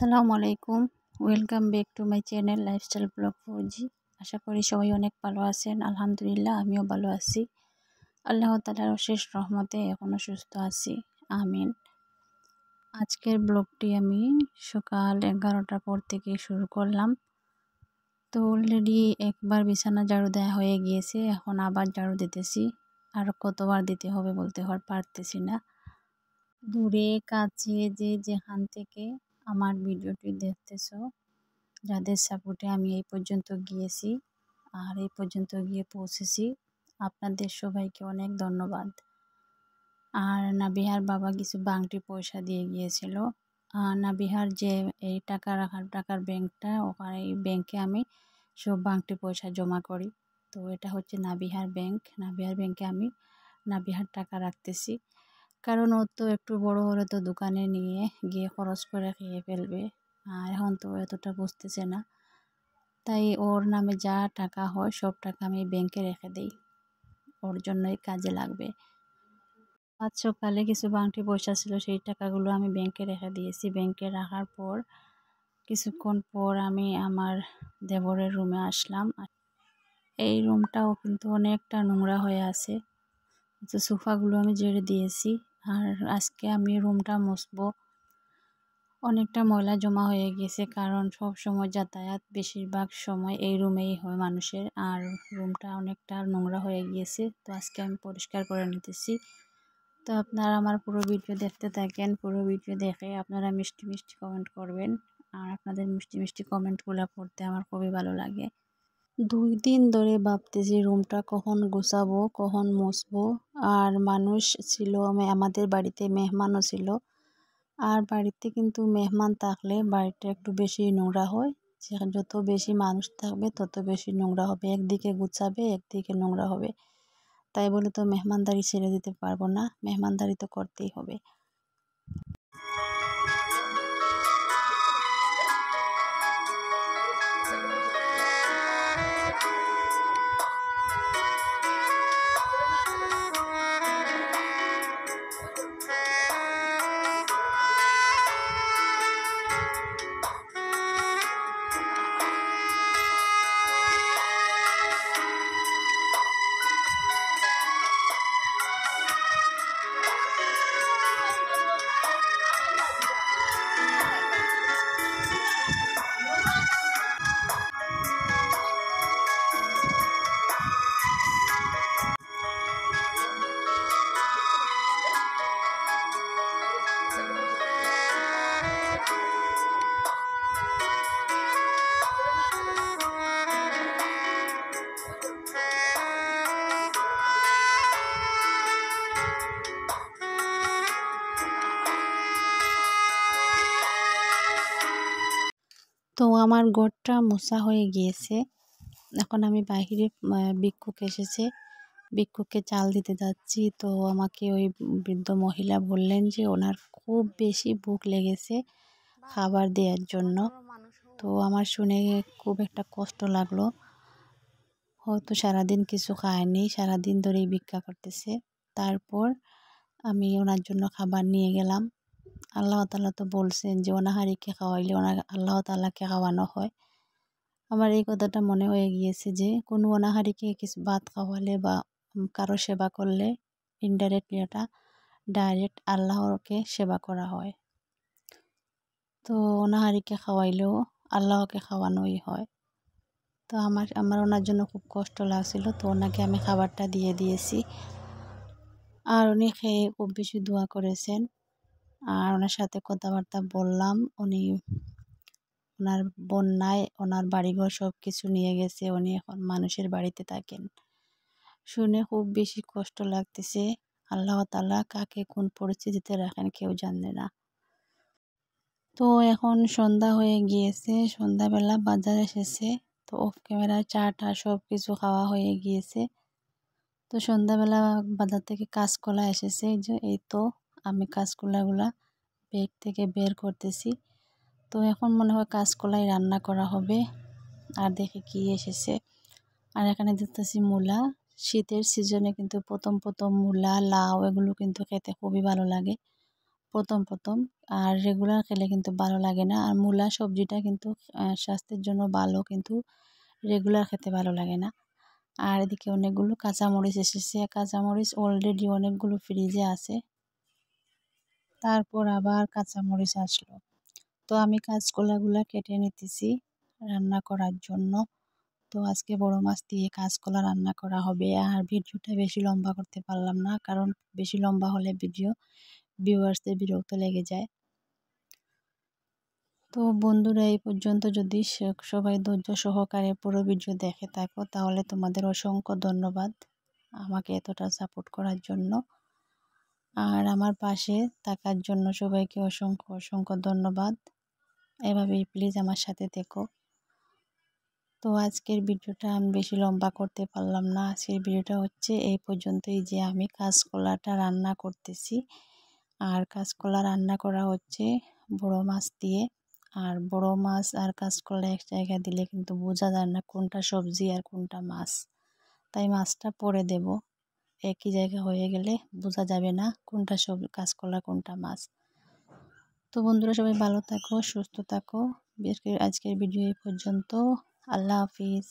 আসসালামু আলাইকুম welcome back to my channel lifestyle blog Fauzi আশা করি সবাই অনেক ভালো আছেন আলহামদুলিল্লাহ আমিও ভালো আছি আল্লাহ তালার অশেষ রহমতে এখনও সুস্থ আছি আমিন আজকের ব্লগটি আমি সকাল এগারোটার পর থেকে শুরু করলাম তো অলরেডি একবার বিছানা ঝাড়ু দেওয়া হয়ে গিয়েছে এখন আবার ঝাড়ু দিতেছি আর কতবার দিতে হবে বলতে হয় পারতেছি না দূরে কাছে যে যেখান থেকে আমার ভিডিওটি দেখতেছ যাদের সাপোর্টে আমি এই পর্যন্ত গিয়েছি আর এই পর্যন্ত গিয়ে পৌঁছেছি আপনাদের সবাইকে অনেক ধন্যবাদ আর নাবিহার বাবা কিছু বাংটি পয়সা দিয়ে গিয়েছিল নাবিহার যে এই টাকা রাখার টাকার ব্যাংকটা ওখানে এই ব্যাংকে আমি সব বাংটি পয়সা জমা করি তো এটা হচ্ছে নাবিহার ব্যাংক নাবিহার ব্যাংকে আমি নাবিহার টাকা রাখতেছি কারণ ওর তো একটু বড় হলে তো দোকানে নিয়ে গিয়ে খরচ করে খেয়ে ফেলবে আর এখন তো এতটা বুঝতেছে না তাই ওর নামে যা টাকা হয় সব টাকা আমি ব্যাংকে রেখে দিই ওর জন্যই কাজে লাগবে আজ সকালে কিছু বাংটি পয়সা ছিল সেই টাকাগুলো আমি ব্যাংকে রেখে দিয়েছি ব্যাংকে রাখার পর কিছুক্ষণ পর আমি আমার দেবরের রুমে আসলাম এই রুমটাও কিন্তু অনেকটা নোংরা হয়ে আছে সোফাগুলো আমি জেড়ে দিয়েছি আর আজকে আমি রুমটা মুছবো অনেকটা ময়লা জমা হয়ে গেছে কারণ সব সময় যাতায়াত বেশিরভাগ সময় এই রুমেই হয় মানুষের আর রুমটা অনেকটা নোংরা হয়ে গিয়েছে তো আজকে আমি পরিষ্কার করে নিতেছি তো আপনারা আমার পুরো ভিডিও দেখতে থাকেন পুরো ভিডিও দেখে আপনারা মিষ্টি মিষ্টি কমেন্ট করবেন আর আপনাদের মিষ্টি মিষ্টি কমেন্টগুলো পড়তে আমার খুবই ভালো লাগে দুই দিন ধরে ভাবতেছি রুমটা কখন গুছাবো কখন মুছবো আর মানুষ ছিল আমাদের বাড়িতে মেহমানও ছিল আর বাড়িতে কিন্তু মেহমান থাকলে বাড়িটা একটু বেশি নোংরা হয় যত বেশি মানুষ থাকবে তত বেশি নোংরা হবে একদিকে গুছাবে একদিকে নোংরা হবে তাই বলে তো মেহমানদারি ছেড়ে দিতে পারবো না মেহমানদারি তো করতেই হবে তো আমার গোটটা মোসা হয়ে গিয়েছে এখন আমি বাহিরে ভিক্ষুক এসেছে ভিক্ষুককে চাল দিতে যাচ্ছি তো আমাকে ওই বৃদ্ধ মহিলা বললেন যে ওনার খুব বেশি বুক লেগেছে খাবার দেওয়ার জন্য তো আমার শুনে খুব একটা কষ্ট লাগলো হয়তো সারাদিন কিছু খায়নি সারাদিন ধরেই ভিক্ষা করতেছে তারপর আমি ওনার জন্য খাবার নিয়ে গেলাম আল্লাহ তালা তো বলছেন যে অনাহারিকে খাওয়াইলে ওনা আল্লাহ তালাকে খাওয়ানো হয় আমার এই কথাটা মনে হয়ে গিয়েছে যে কোনো অনাহারিকে কিছু ভাত খাওয়ালে বা কারো সেবা করলে ইনডাইরেক্টলি এটা ডাইরেক্ট আল্লাহকে সেবা করা হয় তো অনাহারিকে খাওয়াইলেও আল্লাহকে খাওয়ানোই হয় তো আমার আমার ওনার জন্য খুব কষ্ট লাগছিল তো ওনাকে আমি খাবারটা দিয়ে দিয়েছি আর উনি খেয়ে খুব বেশি দোয়া করেছেন আর ওনার সাথে কথাবার্তা বললাম উনি ওনার বন্যায় ওনার বাড়িঘর সব কিছু নিয়ে গেছে উনি এখন মানুষের বাড়িতে থাকেন শুনে খুব বেশি কষ্ট লাগতেছে আল্লাহ তালা কাকে কোন পরিস্থিতিতে রাখেন কেউ জানে না তো এখন সন্ধ্যা হয়ে গিয়েছে সন্ধ্যাবেলা বাজার এসেছে তো অফ ক্যামেরা চা টা সব কিছু খাওয়া হয়ে গিয়েছে তো সন্ধ্যাবেলা বাজার থেকে কাঁচকলা এসেছে যে এই তো আমি কাঁচকলাগুলা বেগ থেকে বের করতেছি তো এখন মনে হয় কাঁচকলাই রান্না করা হবে আর দেখি কি এসেছে আর এখানে দেখতেছি মূলা শীতের সিজনে কিন্তু প্রথম প্রথম মূলা লাউ এগুলো কিন্তু খেতে খুবই ভালো লাগে প্রথম প্রথম আর রেগুলার খেলে কিন্তু ভালো লাগে না আর মূলা সবজিটা কিন্তু স্বাস্থ্যের জন্য ভালো কিন্তু রেগুলার খেতে ভালো লাগে না আর এদিকে অনেকগুলো কাঁচামরিচ এসেছে কাঁচামরিচ অলরেডি অনেকগুলো ফ্রিজে আছে তারপর আবার কাঁচামরিচ আসলো তো আমি কাঁচকলাগুলা কেটে নিতেছি রান্না করার জন্য তো আজকে বড় মাছ দিয়ে কাঁচকলা রান্না করা হবে আর ভিডিওটা বেশি লম্বা করতে পারলাম না কারণ বেশি লম্বা হলে ভিডিও ভিউয়ার্সদের বিরক্ত লেগে যায় তো বন্ধুরা এই পর্যন্ত যদি সবাই ধৈর্য সহকারে পুরো ভিডিও দেখে থাকো তাহলে তোমাদের অসংখ্য ধন্যবাদ আমাকে এতটা সাপোর্ট করার জন্য আর আমার পাশে থাকার জন্য সবাইকে অসংখ্য অসংখ্য ধন্যবাদ এভাবেই প্লিজ আমার সাথে থেকো তো আজকের ভিডিওটা আমি বেশি লম্বা করতে পারলাম না আজকের ভিডিওটা হচ্ছে এই পর্যন্তই যে আমি কাঁচকলাটা রান্না করতেছি আর কাঁচকলা রান্না করা হচ্ছে বড় মাছ দিয়ে আর বড় মাছ আর কাঁচকলা এক জায়গায় দিলে কিন্তু বোঝা যায় না কোনটা সবজি আর কোনটা মাছ তাই মাছটা পরে দেব একই জায়গা হয়ে গেলে বোঝা যাবে না কোনটা সব কাজকলা কোনটা মাছ তো বন্ধুরা সবাই ভালো থাকো সুস্থ থাকো করে আজকের ভিডিও এই পর্যন্ত আল্লাহ হাফিজ